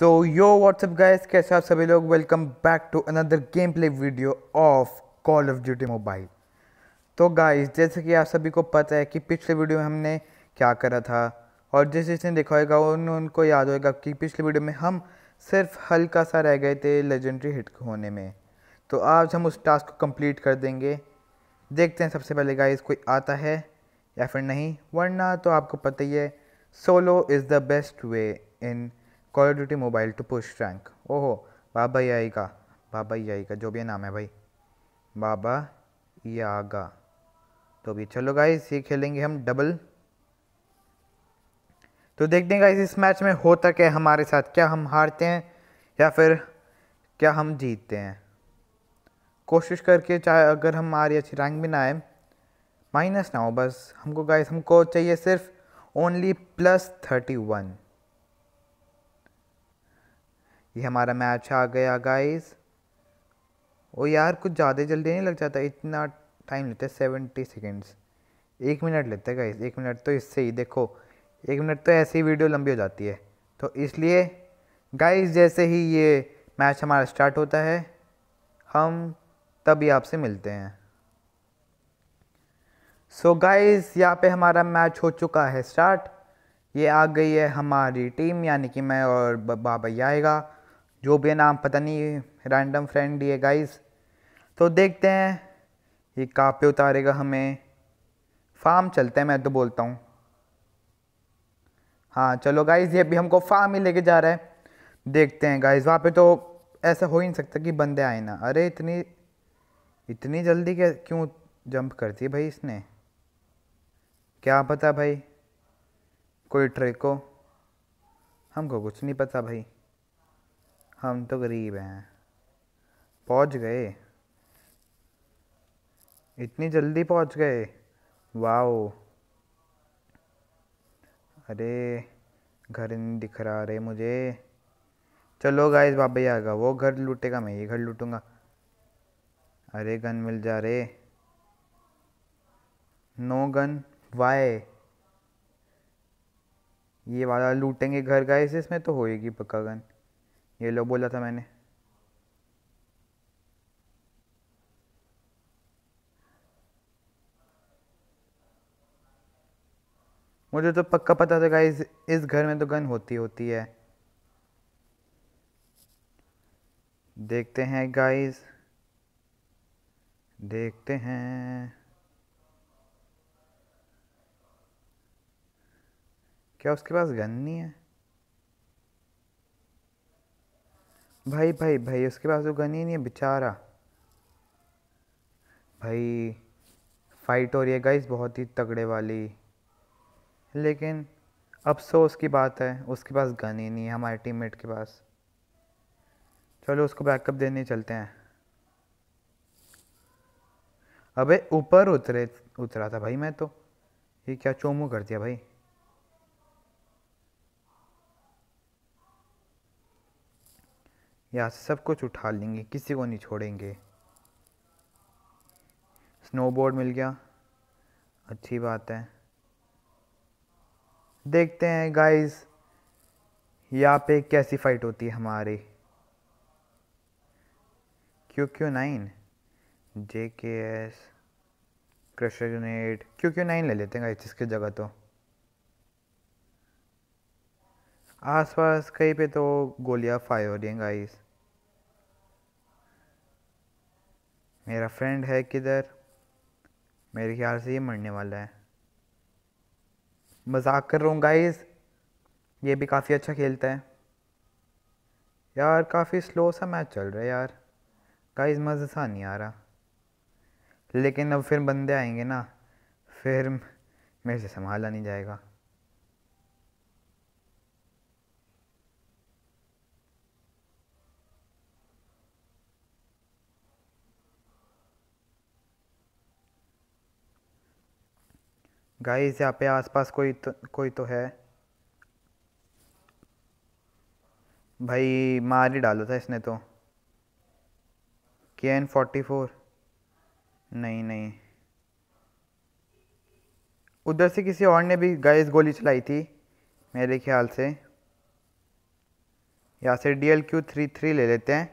तो यो WhatsApp guys कैसे आप सभी लोग welcome back to another game play video of call of duty mobile तो गाइस जैसे कि आप सभी को पता है कि पिछले वीडियो में हमने क्या करा था और जिस जिसने देखा होगा उन उनको याद होगा कि पिछले वीडियो में हम सिर्फ हल्का सा रह गए थे लेजेंडरी हिट होने में तो आज हम उस टास्क को कम्प्लीट कर देंगे देखते हैं सबसे पहले गाइस कोई आता है या फिर नहीं वरना तो आपको पता ही है solo is the best way in call duty mobile to push rank ओहो बाबा यागा बाबा का जो भी नाम है भाई बाबा यागा तो भी चलो गाइस ये खेलेंगे हम डबल तो देखते हैं गाइस इस मैच में होता क्या है हमारे साथ क्या हम हारते हैं या फिर क्या हम जीतते हैं कोशिश करके चाहे अगर हम हमारी अच्छी रैंक भी ना आए माइनस ना हो बस हमको गाइस हमको चाहिए सिर्फ ओनली प्लस थर्टी वन ये हमारा मैच आ गया गाइस ओ यार कुछ ज़्यादा जल्दी नहीं लग जाता इतना टाइम लेते सेवेंटी सेकेंड्स एक मिनट लेते हैं गाइस एक मिनट तो इससे ही देखो एक मिनट तो ऐसी वीडियो लंबी हो जाती है तो इसलिए गाइस जैसे ही ये मैच हमारा स्टार्ट होता है हम तभी आपसे मिलते हैं सो so गाइस यहाँ पे हमारा मैच हो चुका है स्टार्ट ये आ गई है हमारी टीम यानी कि मैं और बाबा आएगा जो भी नाम पता नहीं रैंडम फ्रेंड ये गाइस तो देखते हैं ये कहाँ पे उतारेगा हमें फार्म चलते हैं मैं तो बोलता हूँ हाँ चलो गाइस ये भी हमको फार्म ही लेके जा रहा है देखते हैं गाइस वहाँ पे तो ऐसा हो ही नहीं सकता कि बंदे आए ना अरे इतनी इतनी जल्दी क्यों जंप करती है भाई इसने क्या पता भाई कोई ट्रिक हो हमको कुछ नहीं पता भाई हम तो गरीब हैं पहुंच गए इतनी जल्दी पहुंच गए वाओ अरे घर नहीं दिख रहा अरे मुझे चलो गाइस बाबा ही आएगा वो घर लूटेगा मैं ये घर लूटूंगा अरे गन मिल जा रे नो गन वाय ये वाला लूटेंगे घर गाइस इसमें तो होएगी पक्का गन ये लो बोला था मैंने मुझे तो पक्का पता था गाइस इस घर में तो गन होती होती है देखते हैं गाइस देखते हैं क्या उसके पास गन नहीं है भाई भाई भाई उसके पास तो गन ही नहीं है बेचारा भाई फाइट हो रही है गाइस बहुत ही तगड़े वाली लेकिन अफसोस की बात है उसके पास गन ही नहीं है हमारे टीममेट के पास चलो उसको बैकअप देने चलते हैं अबे ऊपर उतरे उतरा था भाई मैं तो ये क्या चोमू कर दिया भाई यहाँ से सब कुछ उठा लेंगे किसी को नहीं छोड़ेंगे स्नोबोर्ड मिल गया अच्छी बात है देखते हैं गाइस यहाँ पे कैसी फाइट होती है हमारी Q Q nine J K S crusher grenade Q Q nine ले लेते हैं गाइस इसकी जगह तो आसपास कहीं पे तो गोलियां फायर हो रही हैं मेरा फ्रेंड है किधर मेरे ख्याल से ये मरने वाला है मजाक कर रहा हूँ गाइस ये भी काफ़ी अच्छा खेलता है यार काफ़ी स्लो सा मैच चल रहा है यार गाइस मज़े सा नहीं आ रहा लेकिन अब फिर बंदे आएंगे ना फिर मेरे से संभाला नहीं जाएगा गाइस यहाँ पे आसपास कोई तो कोई तो है भाई मार ही डाला था इसने तो के एन फोर्टी फोर नहीं नहीं उधर से किसी और ने भी गाइस गोली चलाई थी मेरे ख्याल से यहाँ से D L Q three three ले लेते हैं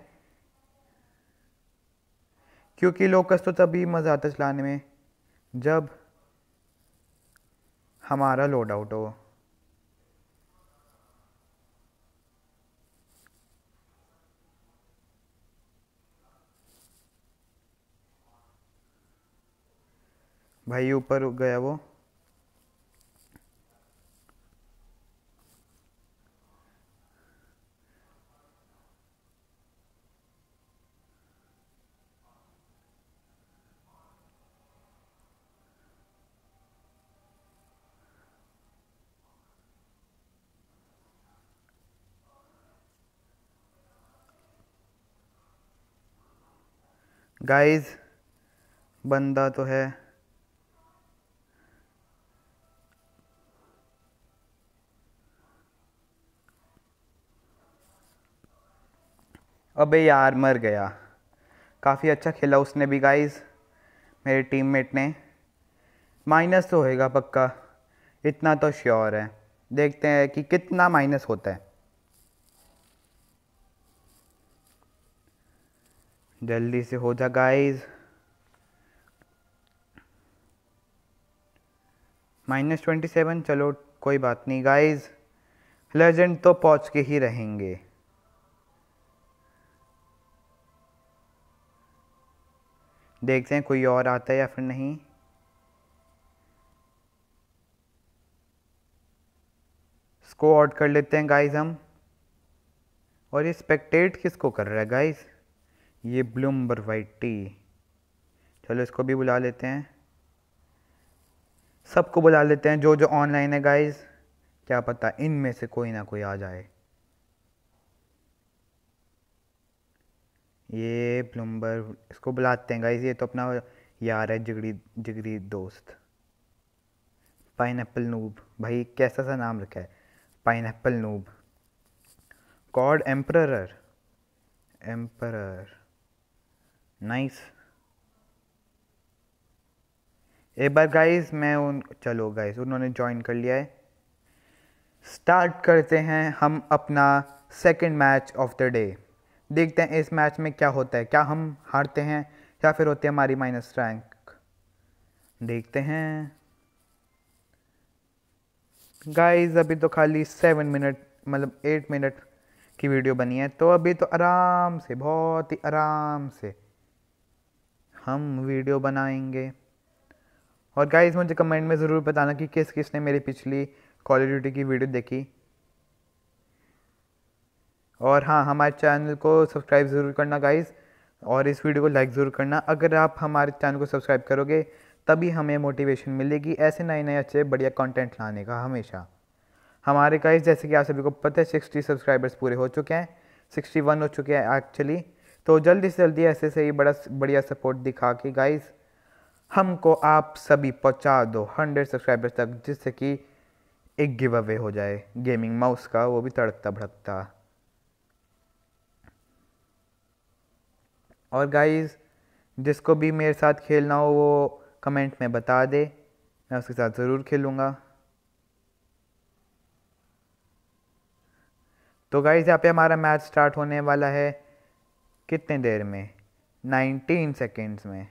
क्योंकि लोकस तो तभी मज़ा आता चलाने में जब हमारा लोड आउट हो भाई ऊपर गया वो गाइस बंदा तो है अबे यार मर गया काफ़ी अच्छा खेला उसने भी गाइस मेरे टीममेट ने माइनस तो होएगा पक्का इतना तो श्योर है देखते हैं कि कितना माइनस होता है जल्दी से हो जा गाइस माइनस ट्वेंटी सेवन चलो कोई बात नहीं गाइस लेजेंड तो पहुंच के ही रहेंगे देखते हैं कोई और आता है या फिर नहीं इसको आउट कर लेते हैं गाइस हम और ये स्पेक्टेट किसको कर रहा है गाइस ये ब्लूमबर वाइट टी चलो इसको भी बुला लेते हैं सबको बुला लेते हैं जो जो ऑनलाइन है गाइस क्या पता इन में से कोई ना कोई आ जाए ये प्लम्बर इसको बुलाते हैं गाइस ये तो अपना यार है जिगरी जिगरी दोस्त पाइन नूब भाई कैसा सा नाम रखा है pine noob COD emperor emperor nice एक बार गाइस मैं उन चलो गाइस उन्होंने ज्वाइन कर लिया है स्टार्ट करते हैं हम अपना second match of the day देखते हैं इस मैच में क्या होता है क्या हम हारते हैं या फिर होती है हमारी माइनस रैंक देखते हैं गाइस अभी तो खाली सेवन मिनट मतलब एट मिनट की वीडियो बनी है तो अभी तो आराम से बहुत ही आराम से हम वीडियो बनाएंगे और गाइस मुझे कमेंट में ज़रूर बताना कि किस किस ने मेरी पिछली कॉल ऑफ ड्यूटी की वीडियो देखी और हाँ हमारे चैनल को सब्सक्राइब ज़रूर करना गाइस और इस वीडियो को लाइक ज़रूर करना अगर आप हमारे चैनल को सब्सक्राइब करोगे तभी हमें मोटिवेशन मिलेगी ऐसे नए नए अच्छे बढ़िया कंटेंट लाने का हमेशा हमारे गाइस जैसे कि आप सभी को पता है सिक्सटी सब्सक्राइबर्स पूरे हो चुके हैं सिक्सटी वन हो चुके हैं एक्चुअली तो जल्दी से जल्दी ऐसे से ही बड़ा बढ़िया सपोर्ट दिखा के गाइस हमको आप सभी पहुंचा दो हंड्रेड सब्सक्राइबर्स तक जिससे कि एक गिव अवे हो जाए गेमिंग माउस का वो भी तड़कता भड़कता और गाइस जिसको भी मेरे साथ खेलना हो वो कमेंट में बता दे मैं उसके साथ ज़रूर खेलूँगा तो गाइस यहाँ पे हमारा मैच स्टार्ट होने वाला है कितने देर में 19 सेकेंड्स में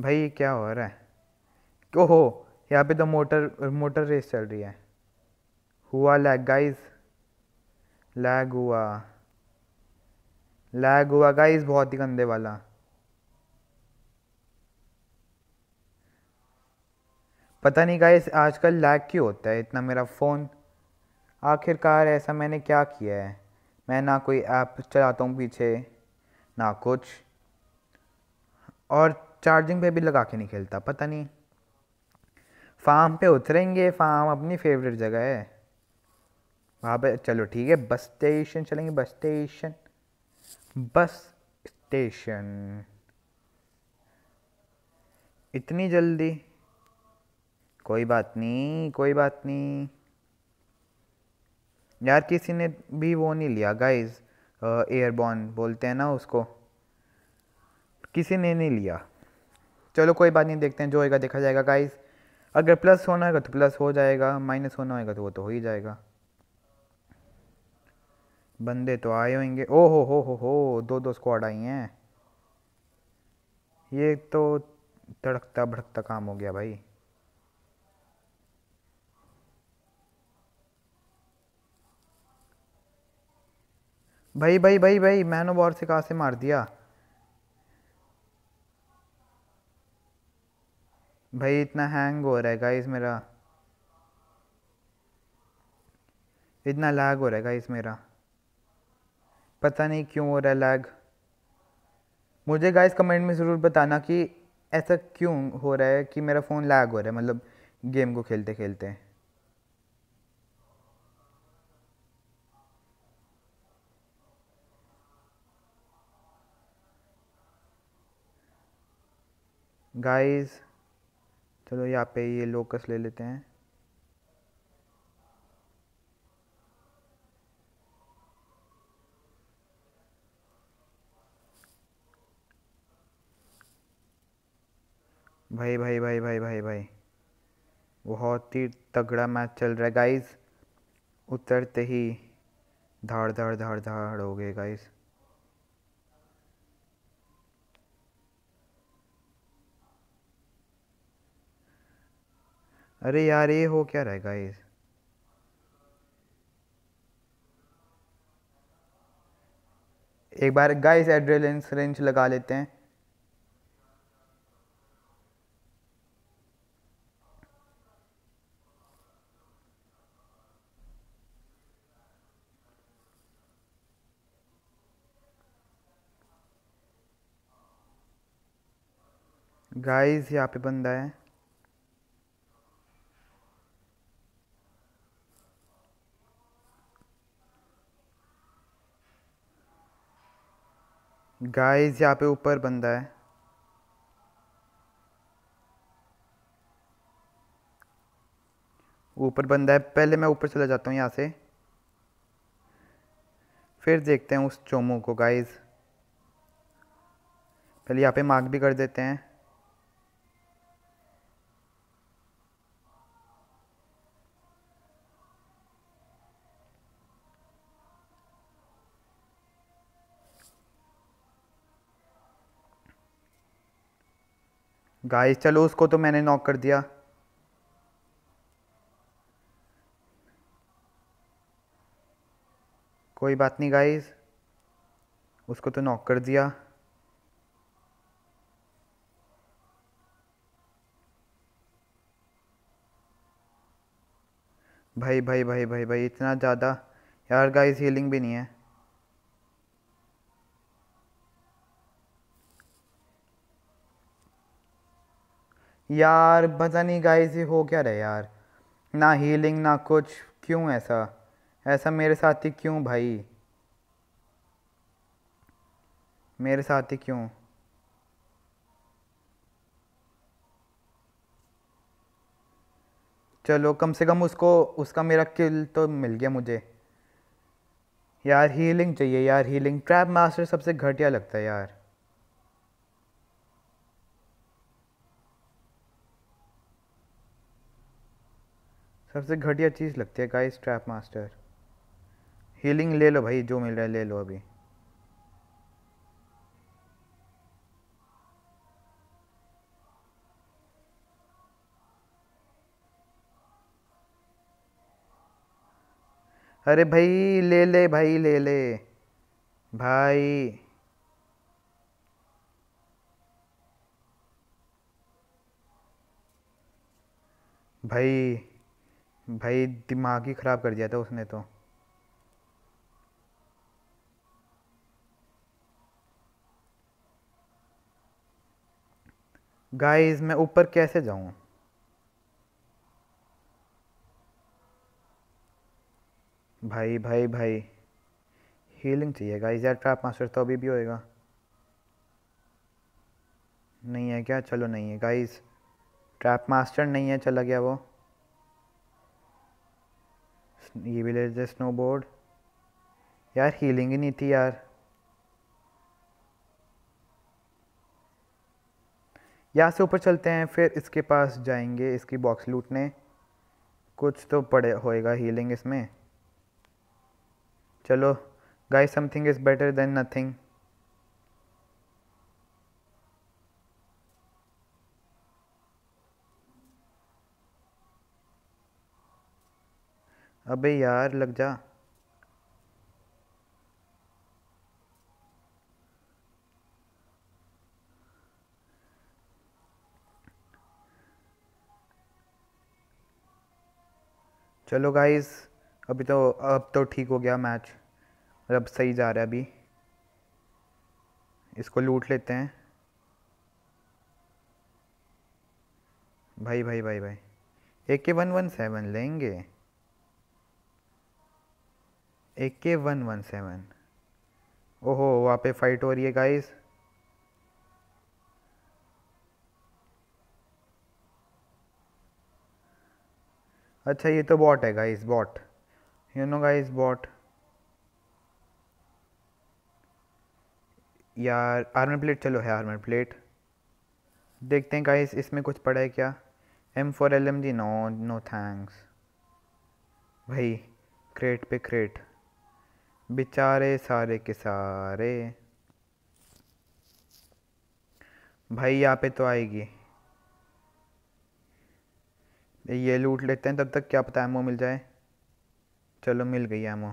भाई क्या हो रहा है ओहो यहाँ पे तो मोटर मोटर रेस चल रही है हुआ लैग गाइस लैग हुआ लैग हुआ गाइस बहुत ही गंदे वाला पता नहीं गाइस आजकल लैग क्यों होता है इतना मेरा फ़ोन आखिरकार ऐसा मैंने क्या किया है मैं ना कोई ऐप चलाता हूँ पीछे ना कुछ और चार्जिंग पे भी लगा के नहीं खेलता पता नहीं फार्म पे उतरेंगे फार्म अपनी फेवरेट जगह है वहाँ पे चलो ठीक है बस स्टेशन चलेंगे बस स्टेशन बस स्टेशन इतनी जल्दी कोई बात नहीं कोई बात नहीं यार किसी ने भी वो नहीं लिया गाइज एयरबॉर्न बोलते हैं ना उसको किसी ने नहीं लिया चलो कोई बात नहीं देखते हैं जो होएगा देखा जाएगा गाइज अगर प्लस होना होगा तो प्लस हो जाएगा माइनस होना होगा तो वो तो हो ही जाएगा बंदे तो आए होंगे ओ हो हो हो हो दो दो स्क्वाड आई हैं ये तो तड़कता भड़कता काम हो गया भाई भाई भाई भाई भाई मैनो बॉर से कहा से मार दिया भाई इतना हैंग हो रहा है गाइस मेरा इतना लैग हो रहा है गाइस मेरा पता नहीं क्यों हो रहा है लैग मुझे गाइस कमेंट में ज़रूर बताना कि ऐसा क्यों हो रहा है कि मेरा फ़ोन लैग हो रहा है मतलब गेम को खेलते खेलते हैं गाइस चलो यहाँ पे ये लोकस ले लेते हैं भाई भाई भाई भाई भाई भाई बहुत ही तगड़ा मैच चल रहा है गाइस उतरते ही धाड़ धाड़ धाड़ धाड़ हो गए गाइस अरे यार ये हो क्या रहा है गाइस एक बार गाइस एड्रेलेंस रेंज लगा लेते हैं गाइस यहाँ पे बंदा है गाइस यहाँ पे ऊपर बंदा है ऊपर बंदा है पहले मैं ऊपर चला जाता हूँ यहाँ से फिर देखते हैं उस चोमू को गाइस पहले यहाँ पे मार्क भी कर देते हैं गाइस चलो उसको तो मैंने नॉक कर दिया कोई बात नहीं गाइस उसको तो नॉक कर दिया भाई भाई भाई भाई भाई इतना ज़्यादा यार गाइस हीलिंग भी नहीं है यार पता नहीं गाइस ये हो क्या रहा यार ना हीलिंग ना कुछ क्यों ऐसा ऐसा मेरे साथ ही क्यों भाई मेरे साथ ही क्यों चलो कम से कम उसको उसका मेरा किल तो मिल गया मुझे यार हीलिंग चाहिए यार हीलिंग ट्रैप मास्टर सबसे घटिया लगता है यार सबसे घटिया चीज़ लगती है गाइस ट्रैप मास्टर हीलिंग ले लो भाई जो मिल रहा है ले लो अभी अरे भाई ले ले भाई ले ले भाई भाई भाई दिमाग ही ख़राब कर दिया था उसने तो गाइस मैं ऊपर कैसे जाऊं भाई भाई भाई हीलिंग चाहिए गाइस यार ट्रैप मास्टर तो अभी भी होएगा नहीं है क्या चलो नहीं है गाइस ट्रैप मास्टर नहीं है चला गया वो ये भी ले लेते स्नो बोर्ड यार हीलिंग ही नहीं थी यार यहाँ से ऊपर चलते हैं फिर इसके पास जाएंगे इसकी बॉक्स लूटने कुछ तो पड़े होएगा हीलिंग इसमें चलो guys something is better than nothing अबे यार लग जा चलो गाइस अभी तो अब तो ठीक हो गया मैच अब सही जा रहा है अभी इसको लूट लेते हैं भाई भाई भाई भाई ए के वन वन सेवन लेंगे ए के वन वन सेवन ओहो वहाँ पे फाइट हो रही है गाइस अच्छा ये तो बॉट है guys bot you know guys bot यार आर्मर प्लेट चलो है आर्मर प्लेट देखते हैं गाइस इसमें कुछ पड़ा है क्या M four L M G no no thanks भाई क्रेट पे क्रेट बेचारे सारे के सारे भाई यहाँ पे तो आएगी ये लूट लेते हैं तब तक क्या पता एमओ मिल जाए चलो मिल गई एमओ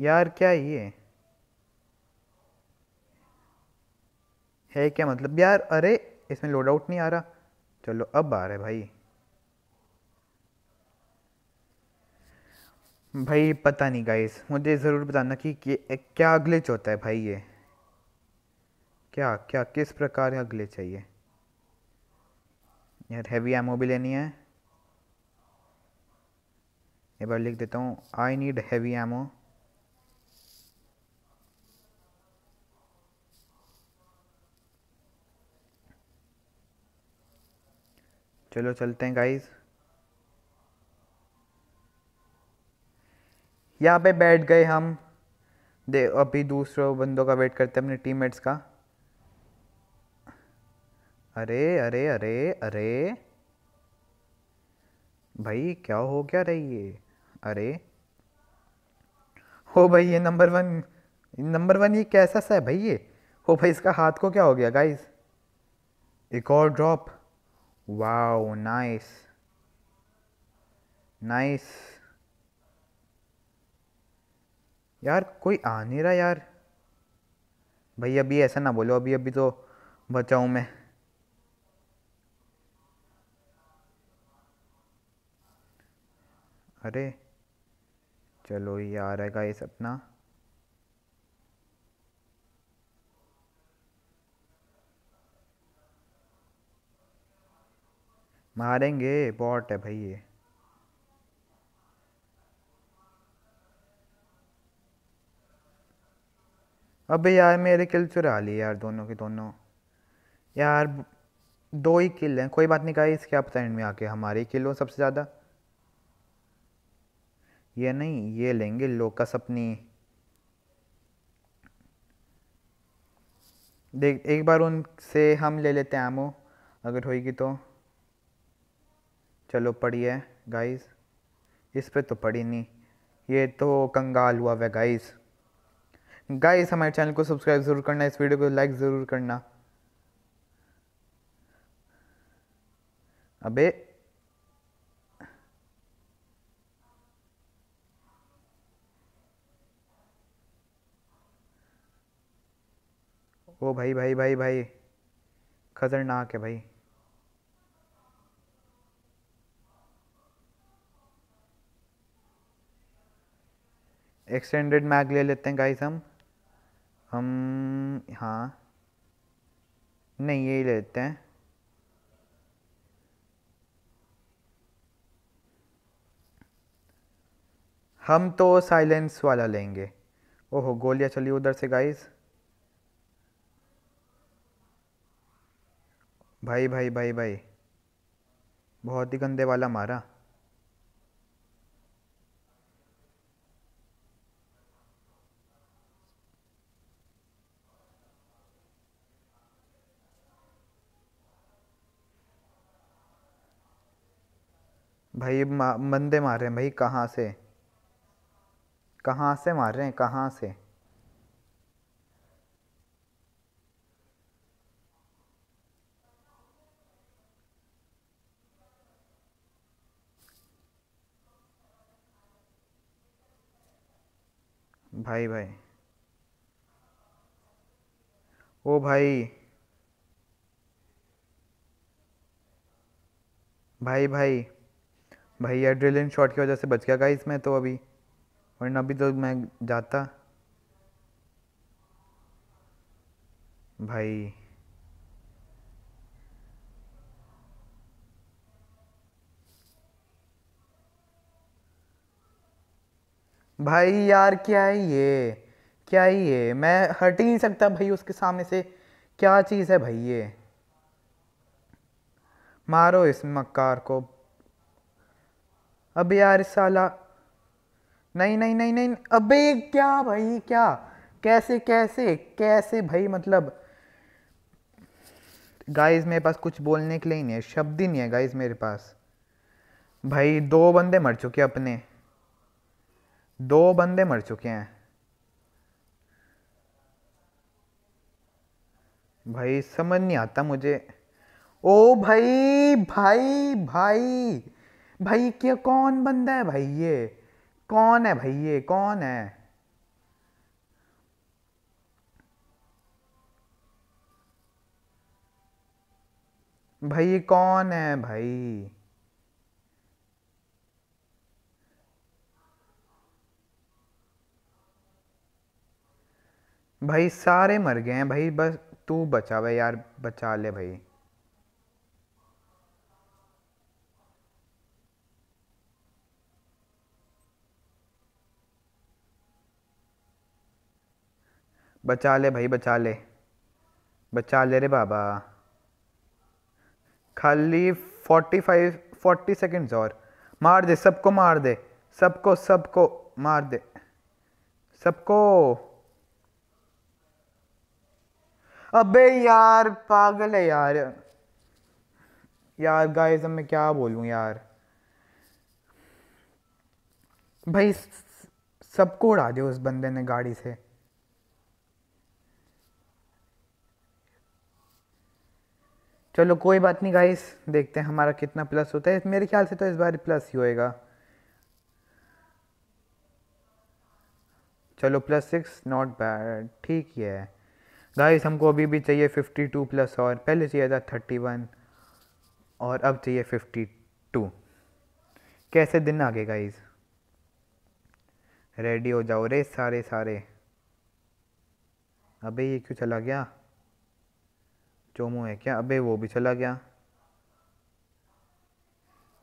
यार क्या ये है क्या मतलब यार अरे इसमें लोड आउट नहीं आ रहा चलो अब आ रहा है भाई भाई पता नहीं गाइस मुझे ज़रूर बताना कि क्या ग्लिच होता है भाई ये क्या क्या किस प्रकार का ग्लिच चाहिए यार हैवी एमओ भी लेनी है एक बार लिख देता हूँ आई नीड हैवी एमओ चलो चलते हैं गाइस यहाँ पे बैठ गए हम दे अभी दूसरों बंदों का वेट करते हैं अपने टीममेट्स का अरे अरे अरे अरे भाई क्या हो क्या रही है अरे हो भाई ये नंबर वन नंबर वन ये कैसा सा है भाई ये हो भाई इसका हाथ को क्या हो गया गाइस एक और ड्रॉप वाओ नाइस नाइस यार कोई आ नहीं रहा यार भाई अभी ऐसा ना बोलो अभी अभी तो बचाऊ मैं अरे चलो ये आ रहा है गाइस अपना मारेंगे बॉट है भाई ये अबे यार मेरे किल चुरा लिए यार दोनों के दोनों यार दो ही किल हैं कोई बात नहीं कहा इसके आप साइड में आके हमारे किल हो सबसे ज़्यादा ये नहीं ये लेंगे लोकस अपनी देख एक बार उनसे हम ले लेते हैं एमो अगर होएगी तो चलो पड़ी है गाइस इस पे तो पड़ी नहीं ये तो कंगाल हुआ हुआ गाइस गाइस हमारे चैनल को सब्सक्राइब ज़रूर करना इस वीडियो को लाइक ज़रूर करना अबे ओ भाई भाई भाई भाई खतरनाक है भाई एक्सटेंडेड मैग ले लेते हैं गाइस हम हम हाँ नहीं यही लेते हैं हम तो साइलेंस वाला लेंगे ओहो गोलियां चली उधर से गाइस भाई भाई भाई भाई बहुत ही गंदे वाला मारा भाई मंदे बंदे मार रहे हैं भाई कहाँ से कहाँ से मार रहे हैं कहाँ से भाई भाई ओ भाई भाई भाई भाई एड्रेलिन शॉट की वजह से बच गया गाइस मैं तो अभी वरना अभी तो मैं जाता भाई भाई यार क्या है ये क्या है ये मैं हट ही नहीं सकता भाई उसके सामने से क्या चीज़ है भाई ये मारो इस मक्कार को अबे यार साला नहीं नहीं नहीं नहीं अबे क्या भाई क्या कैसे कैसे कैसे भाई मतलब गाइस मेरे पास कुछ बोलने के लिए ही नहीं है शब्द ही नहीं है गाइस मेरे पास भाई दो बंदे मर चुके अपने दो बंदे मर चुके हैं भाई समझ नहीं आता मुझे ओ भाई भाई भाई भाई क्या कौन बंदा है भाई ये कौन है भाई ये कौन है भाई ये कौन है भाई भाई सारे मर गए हैं भाई बस तू बचा भाई यार बचा ले भाई बचा ले भाई बचा ले बचा ले रे बाबा खाली फोर्टी फाइव फोर्टी सेकेंड्स और मार दे सबको मार दे सबको सबको मार दे सबको अबे यार पागल है यार यार गाइस अब मैं क्या बोलूँ यार भाई सबको उड़ा दे उस बंदे ने गाड़ी से चलो कोई बात नहीं गाइस देखते हैं हमारा कितना प्लस होता है मेरे ख्याल से तो इस बार प्लस ही होएगा चलो प्लस सिक्स नॉट बैड ठीक ही है गाइस हमको अभी भी चाहिए फिफ्टी टू प्लस और पहले चाहिए था थर्टी वन और अब चाहिए फिफ्टी टू कैसे दिन आगे गाइस रेडी हो जाओ रे सारे सारे अबे ये क्यों चला गया चोमो है क्या अबे वो भी चला गया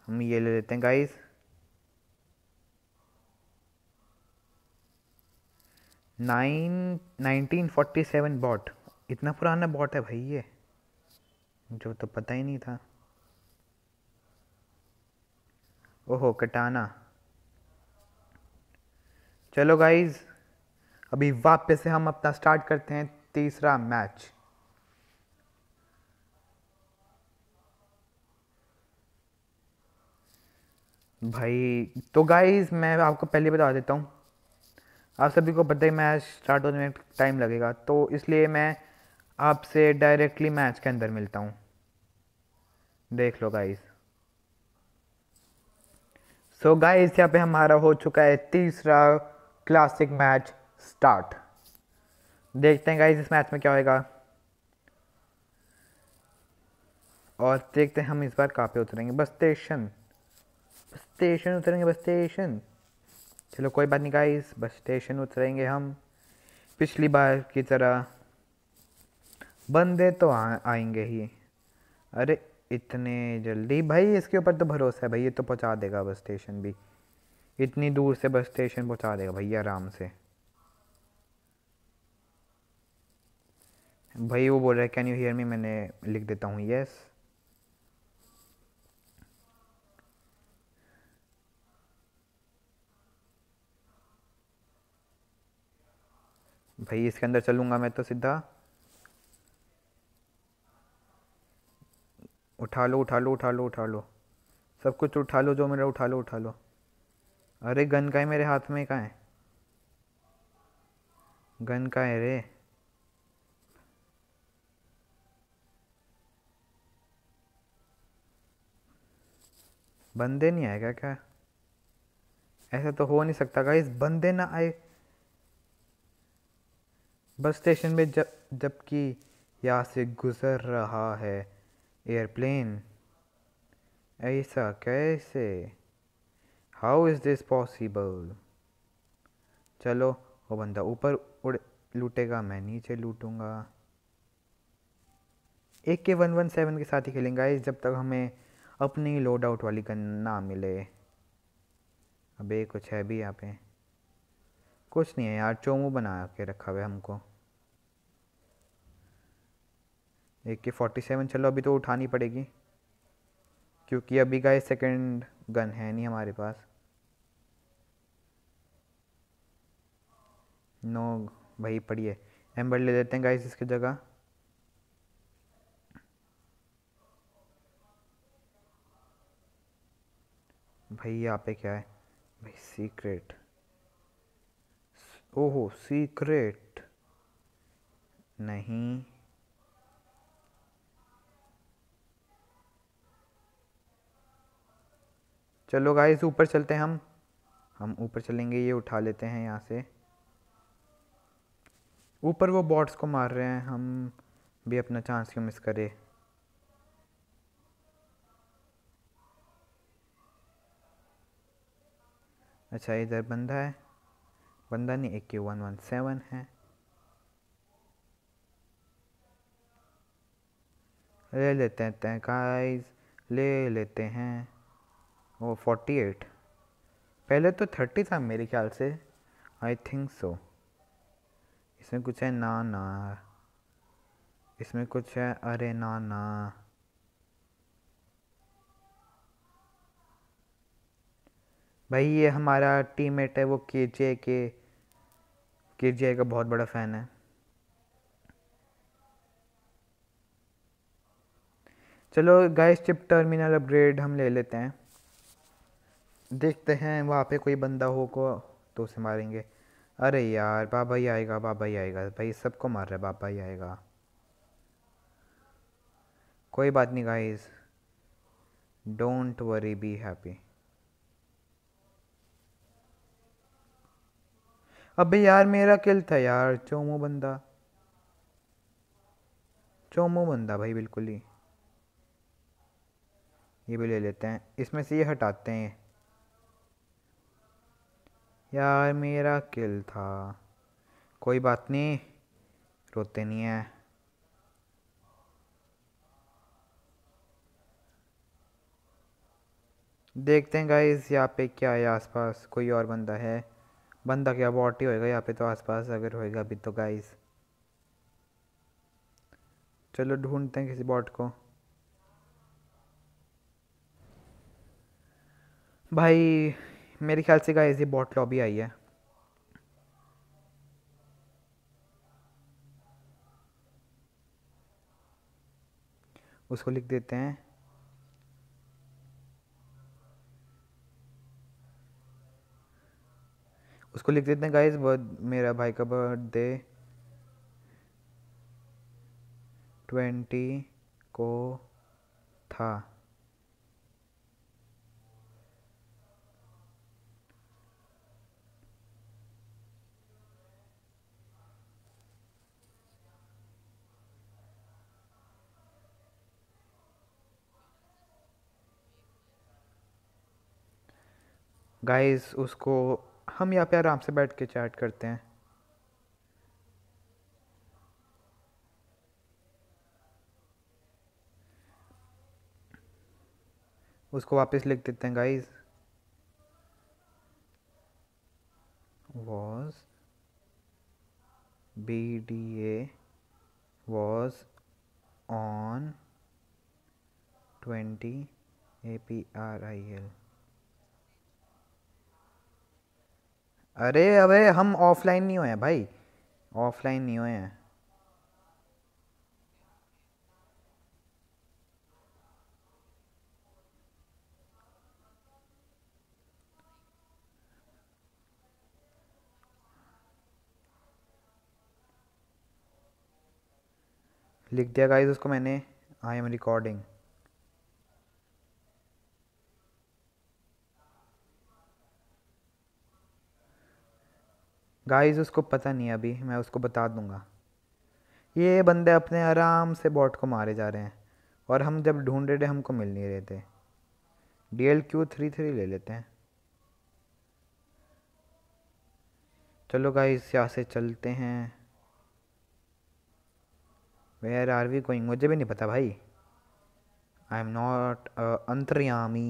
हम ये ले लेते हैं guys nine nineteen forty seven bot इतना पुराना बॉट है भाई ये जो तो पता ही नहीं था ओहो कटाना चलो गाइज अभी वापस से हम अपना स्टार्ट करते हैं तीसरा मैच भाई तो गाइस मैं आपको पहले बता देता हूँ आप सभी को पता ही मैच स्टार्ट होने में टाइम लगेगा तो इसलिए मैं आपसे डायरेक्टली मैच के अंदर मिलता हूँ देख लो गाइस सो गाइस यहाँ पे हमारा हो चुका है तीसरा क्लासिक मैच स्टार्ट देखते हैं गाइस इस मैच में क्या होएगा और देखते हैं हम इस बार कहाँ पे उतरेंगे बस स्टेशन स्टेशन उतरेंगे बस स्टेशन चलो कोई बात नहीं गाइस बस स्टेशन उतरेंगे हम पिछली बार की तरह बंदे तो आ, आएंगे ही अरे इतने जल्दी भाई इसके ऊपर तो भरोसा है भाई ये तो पहुंचा देगा बस स्टेशन भी इतनी दूर से बस स्टेशन पहुंचा देगा भैया आराम से भाई वो बोल रहा है कैन यू हियर मी मैंने लिख देता हूँ यस भाई इसके अंदर चलूँगा मैं तो सीधा उठा लो उठा लो उठा लो उठा लो सब कुछ उठा लो जो मेरा उठा लो उठा लो अरे गन का है मेरे हाथ में कहाँ है गन का है रे बंदे नहीं आएगा क्या ऐसा तो हो नहीं सकता गाइस बंदे ना आए बस स्टेशन में जब जबकि यहाँ से गुज़र रहा है एयरप्लेन ऐसा कैसे हाउ इज़ दिस पॉसिबल चलो वो बंदा ऊपर उड़ लूटेगा मैं नीचे लूटूंगा ए के वन वन सेवन के साथ ही खेलेंगे इस जब तक हमें अपनी लोड आउट वाली गन ना मिले अबे कुछ है भी यहाँ पे कुछ नहीं है यार चोमू बना के रखा हुआ है हमको ए के फोर्टी सेवन चलो अभी तो उठानी पड़ेगी क्योंकि अभी का सेकेंड गन है नहीं हमारे पास नो भाई पढ़िए एम्बर ले लेते हैं गाइस इसकी जगह भाई यहाँ पे क्या है भाई सीक्रेट ओहो सीक्रेट नहीं चलो गाइस ऊपर चलते हैं हम हम ऊपर चलेंगे ये उठा लेते हैं यहाँ से ऊपर वो बॉट्स को मार रहे हैं हम भी अपना चांस क्यों मिस करें अच्छा इधर बंदा है बंदा नहीं एक वन वन सेवन है ले लेते हैं गाइस ले लेते हैं वो फोर्टी एट पहले तो थर्टी था मेरे ख्याल से आई थिंक सो इसमें कुछ है ना ना इसमें कुछ है अरे ना ना भाई ये हमारा टीममेट है वो के जे के के जे का बहुत बड़ा फ़ैन है चलो गाइस चिप टर्मिनल अपग्रेड हम ले लेते हैं देखते हैं वहाँ पे कोई बंदा हो को तो उसे मारेंगे अरे यार बाबा ही आएगा बाबा ही आएगा भाई सबको मार रहा है बाबा ही आएगा कोई बात नहीं guys don't worry be happy अबे यार मेरा किल था यार चोमो बंदा चोमो बंदा भाई बिल्कुल ही ये भी ले लेते हैं इसमें से ये हटाते हैं यार मेरा किल था कोई बात नहीं रोते नहीं है देखते हैं गाइस यहाँ पे क्या है आसपास कोई और बंदा है बंदा क्या बॉट ही होएगा यहाँ पे तो आसपास अगर होएगा अभी तो गाइस चलो ढूंढते हैं किसी बॉट को भाई मेरे ख्याल से गाइस ये बॉट लॉबी आई है उसको लिख देते हैं उसको लिख देते हैं गाइस मेरा भाई का बर्थडे ट्वेंटी को था गाइस उसको हम यहाँ पे आराम से बैठ के चैट करते हैं उसको वापस लिख देते हैं guys was B D A was on twenty A P R I L अरे अबे हम ऑफलाइन नहीं हुए हैं भाई ऑफलाइन नहीं हुए हैं लिख दिया गाइस उसको मैंने आई एम रिकॉर्डिंग गाइस उसको पता नहीं अभी मैं उसको बता दूंगा ये बंदे अपने आराम से बॉट को मारे जा रहे हैं और हम जब ढूंढ रहे थे हमको मिल नहीं रहे थे D L Q three three ले लेते हैं चलो गाइस यहाँ से चलते हैं वेयर आर वी गोइंग मुझे भी नहीं पता भाई आई एम नॉट अंतर्यामी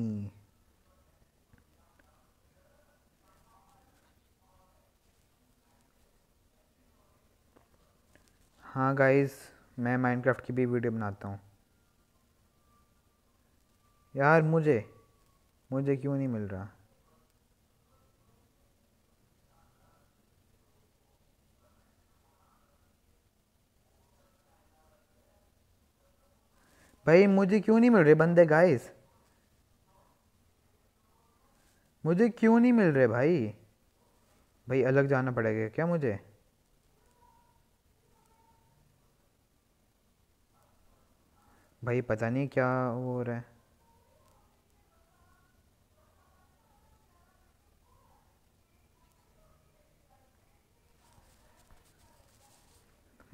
हाँ गाइस मैं माइनक्राफ्ट की भी वीडियो बनाता हूँ यार मुझे मुझे क्यों नहीं मिल रहा भाई मुझे क्यों नहीं मिल रहे बंदे गाइस मुझे क्यों नहीं मिल रहे भाई भाई अलग जाना पड़ेगा क्या मुझे भाई पता नहीं क्या हो रहा है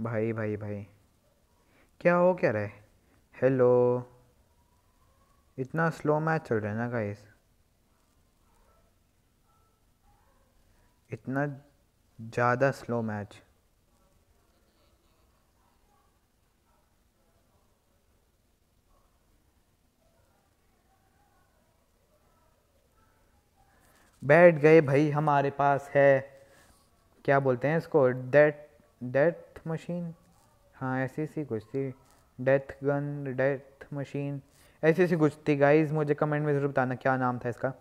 भाई भाई भाई क्या हो क्या रहा है हेलो इतना स्लो मैच चल रहा है ना गाइस इतना ज़्यादा स्लो मैच बैठ गए भाई हमारे पास है क्या बोलते हैं इसको डेथ डेथ मशीन हाँ ऐसी सी कुछ थी डेथ गन डेथ मशीन ऐसी ऐसी कुछ थी गाइज मुझे कमेंट में ज़रूर बताना क्या नाम था इसका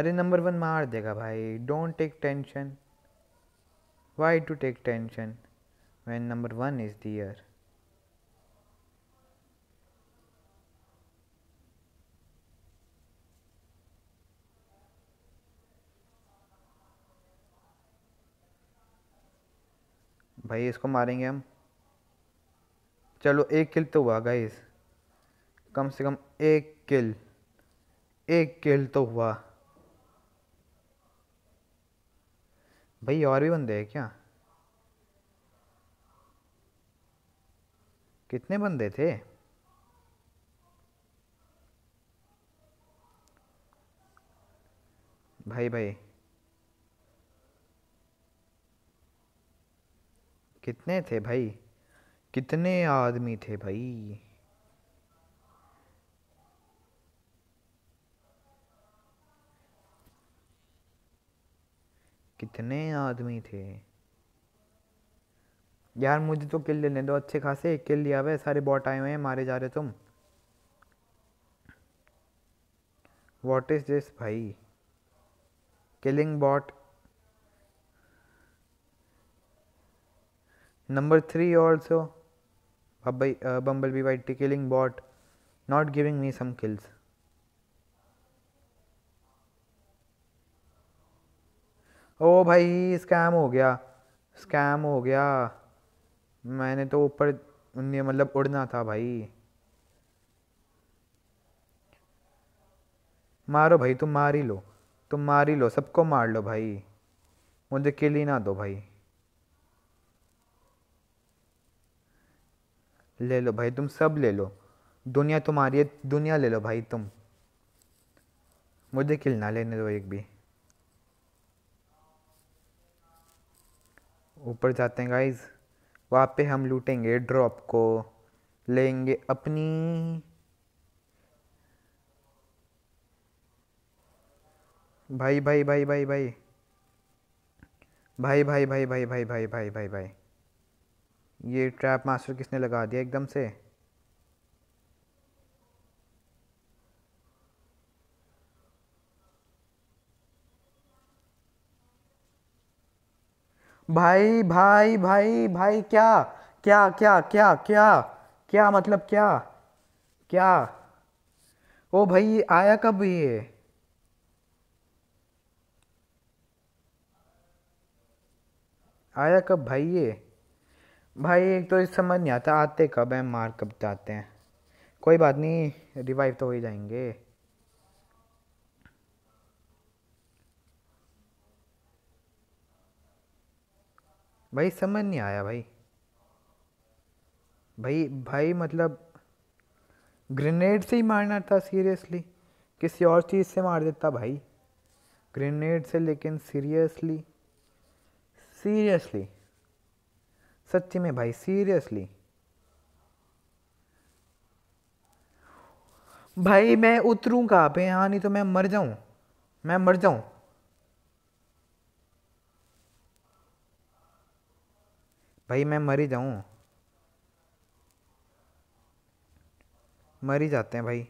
अरे नंबर वन मार देगा भाई don't take tension why to take tension when number one is there भाई इसको मारेंगे हम चलो एक किल तो हुआ गाइस कम से कम एक किल एक किल तो हुआ भाई और भी बंदे हैं क्या कितने बंदे थे भाई भाई कितने थे भाई कितने आदमी थे भाई कितने आदमी थे यार मुझे तो किल लेने दो अच्छे खासे किल लिया हुआ सारे बॉट आए हुए हैं मारे जा रहे तुम वॉट इज दिस भाई killing bot Number 3 also a by, uh, bumblebee by killing bot not giving me some kills. ओ भाई स्कैम हो गया स्कैम हो गया मैंने तो ऊपर मतलब उड़ना था भाई मारो भाई तुम मार ही लो तुम मार ही लो सबको मार लो भाई मुझे किल ही ना दो भाई ले लो भाई तुम सब ले लो दुनिया तुम्हारी है दुनिया ले लो भाई तुम मुझे किल ना लेने दो एक भी ऊपर जाते हैं गाइज वहाँ पे हम लूटेंगे ड्रॉप को लेंगे अपनी भाई भाई भाई भाई भाई भाई भाई भाई भाई भाई भाई भाई भाई भाई ये ट्रैप मास्टर किसने लगा दिया एकदम से भाई भाई भाई भाई क्या क्या क्या क्या क्या क्या मतलब क्या क्या ओ भाई आया कब ये आया कब भाई ये भाई एक तो समझ नहीं आता आते कब है मार कब जाते हैं कोई बात नहीं रिवाइव तो हो ही जाएंगे भाई समझ नहीं आया भाई भाई भाई मतलब ग्रेनेड से ही मारना था सीरियसली किसी और चीज़ से मार देता भाई ग्रेनेड से लेकिन सीरियसली सीरियसली सच्ची में भाई सीरियसली भाई मैं उतरूँ कहाँ पे यहां नहीं तो मैं मर जाऊँ मैं मर जाऊँ भाई मैं मर ही जाऊँ मर ही जाते हैं भाई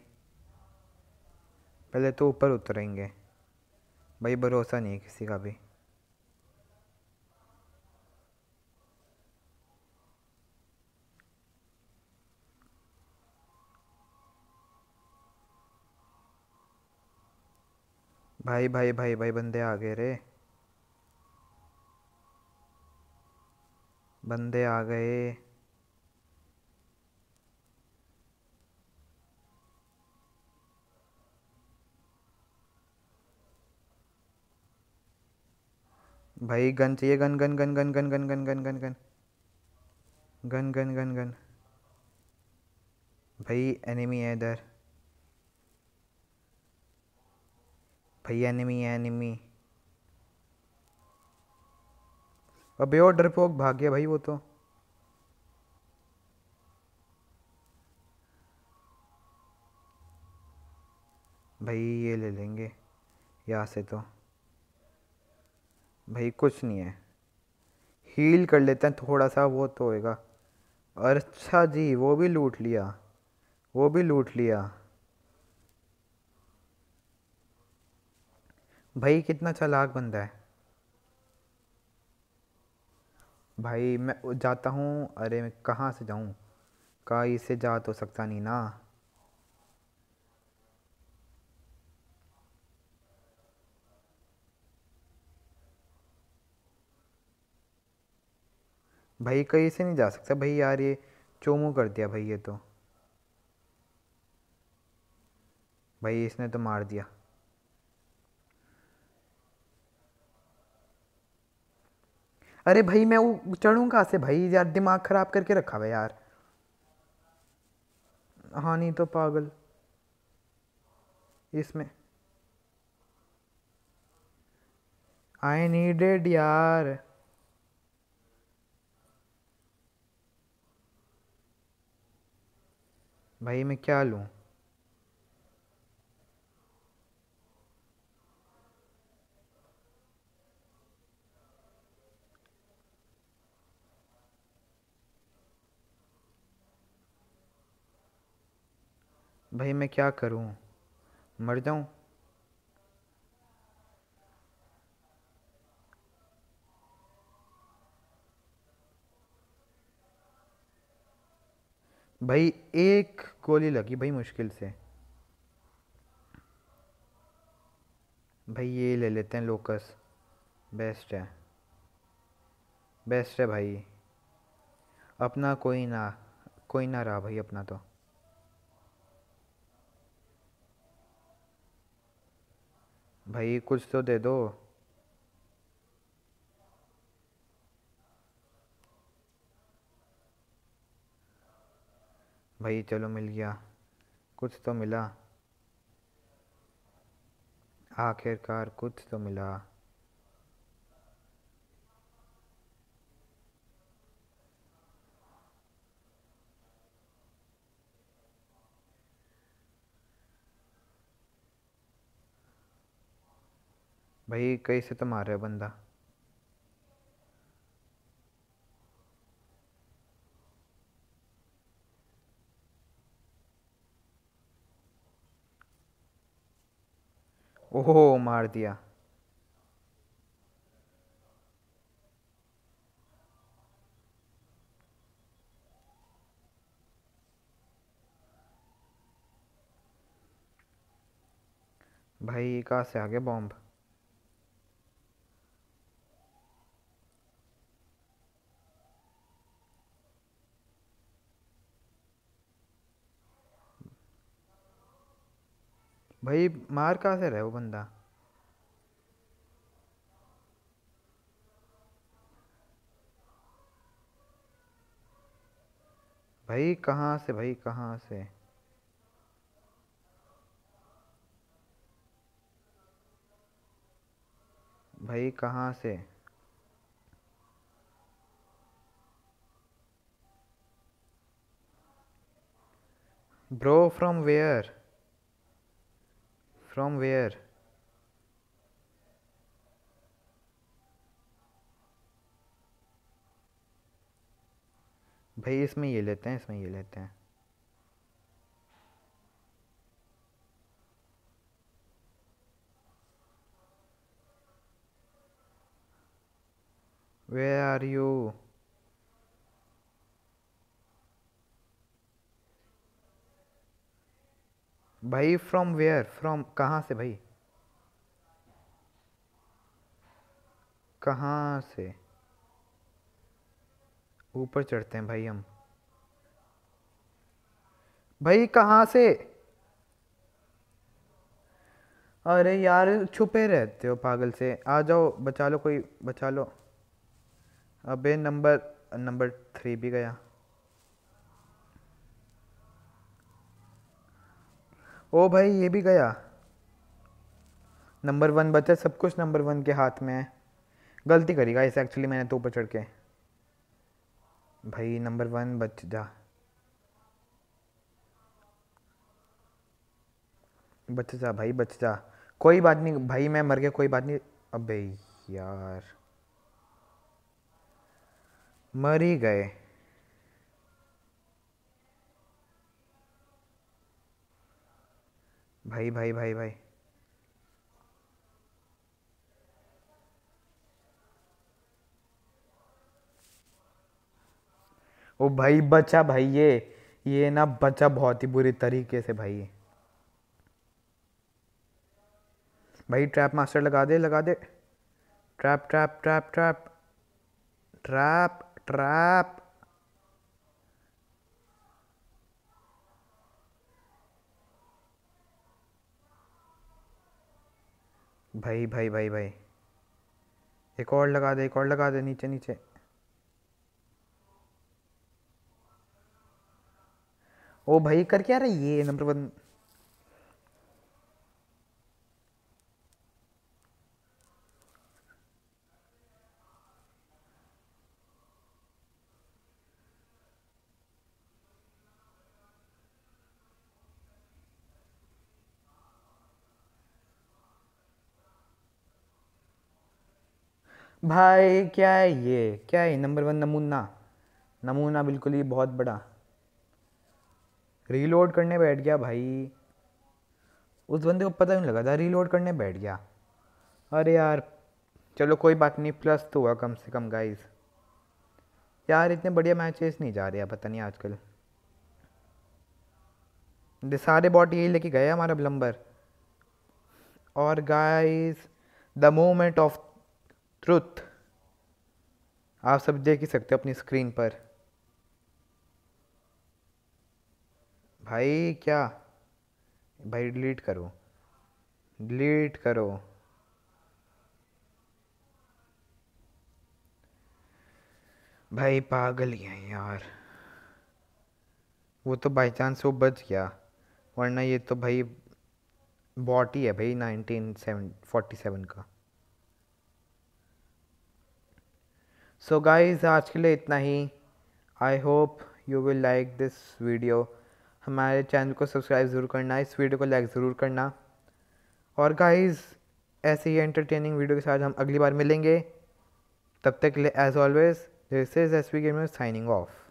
पहले तो ऊपर उतरेंगे भाई भरोसा नहीं है किसी का भी भाई भाई भाई भाई बंदे आ गए रे बंदे आ गए भाई गन चाहिए gun gun gun gun gun gun gun gun gun gun gun gun gun gun भाई एनिमी है इधर भैया निमी है एनिमी अबे और डरपोक भाग गया भाई वो तो भाई ये ले लेंगे यहाँ से तो भाई कुछ नहीं है हील कर लेते हैं थोड़ा सा वो तो होएगा अच्छा जी वो भी लूट लिया वो भी लूट लिया भाई कितना चालाक बंदा है भाई मैं जाता हूँ अरे मैं कहाँ से जाऊँ का इसे जा तो सकता नहीं ना भाई कहीं से नहीं जा सकता भाई यार ये चोमू कर दिया भाई ये तो भाई इसने तो मार दिया अरे भाई मैं वो चढ़ूँ कहाँ से भाई यार दिमाग ख़राब करके रखा हुआ यार हाँ नहीं तो पागल इसमें आई नीडेड यार भाई मैं क्या लूँ भाई मैं क्या करूं मर जाऊं भाई एक गोली लगी भाई मुश्किल से भाई ये ले लेते हैं लोकस बेस्ट है बेस्ट है भाई अपना कोई ना कोई ना रहा भाई अपना तो भाई कुछ तो दे दो भाई चलो मिल गया कुछ तो मिला आखिरकार कुछ तो मिला भाई कैसे तो मार रहे बंदा ओहो मार दिया भाई कहाँ से आ गया बॉम्ब भाई मार कहाँ से रहे वो बंदा भाई कहाँ से भाई कहाँ से भाई कहाँ से bro from where from where भाई इसमें ये लेते हैं इसमें ये लेते हैं where are you भाई फ्रॉम वेयर फ्रॉम कहाँ से भाई कहाँ से ऊपर चढ़ते हैं भाई हम भाई कहाँ से अरे यार छुपे रहते हो पागल से आ जाओ बचा लो कोई बचा लो अबे नंबर नंबर थ्री भी गया ओ भाई ये भी गया नंबर वन बचा सब कुछ नंबर वन के हाथ में है गलती करी गाइस एक्चुअली मैंने तो ऊपर चढ़ के भाई नंबर वन बच जा बच जा भाई बच जा कोई बात नहीं भाई मैं मर गया कोई बात नहीं अबे यार मर ही गए भाई भाई भाई भाई ओ भाई बचा भाई ये ये ना बचा बहुत ही बुरी तरीके से भाई भाई ट्रैप मास्टर लगा दे लगा दे trap trap trap trap trap trap भाई भाई भाई भाई एक और लगा दे एक और लगा दे नीचे नीचे ओ भाई कर क्या रहा है ये नंबर वन भाई क्या है ये क्या है नंबर वन नमूना नमूना बिल्कुल ही बहुत बड़ा रीलोड करने बैठ गया भाई उस बंदे को पता नहीं लगा था रीलोड करने बैठ गया अरे यार चलो कोई बात नहीं प्लस तो हुआ कम से कम गाइस यार इतने बढ़िया मैचेस नहीं जा रहे हैं पता नहीं आजकल सारे बॉट यही लेके गए हमारा ब्लम्बर और guys the moment of truth आप सब देख ही सकते हो अपनी स्क्रीन पर भाई क्या भाई डिलीट करो डिलीट करो भाई पागल ही है यार वो तो बाई चांस वो बच गया वरना ये तो भाई बॉट ही है भाई नाइनटीन सेवन फोर्टी सेवन का सो गाइज़ गाइस आज के लिए इतना ही I hope you will like this video हमारे चैनल को सब्सक्राइब ज़रूर करना इस वीडियो को लाइक ज़रूर करना और गाइस ऐसे ही एंटरटेनिंग वीडियो के साथ हम अगली बार मिलेंगे तब तक के लिए as always this is S V game signing of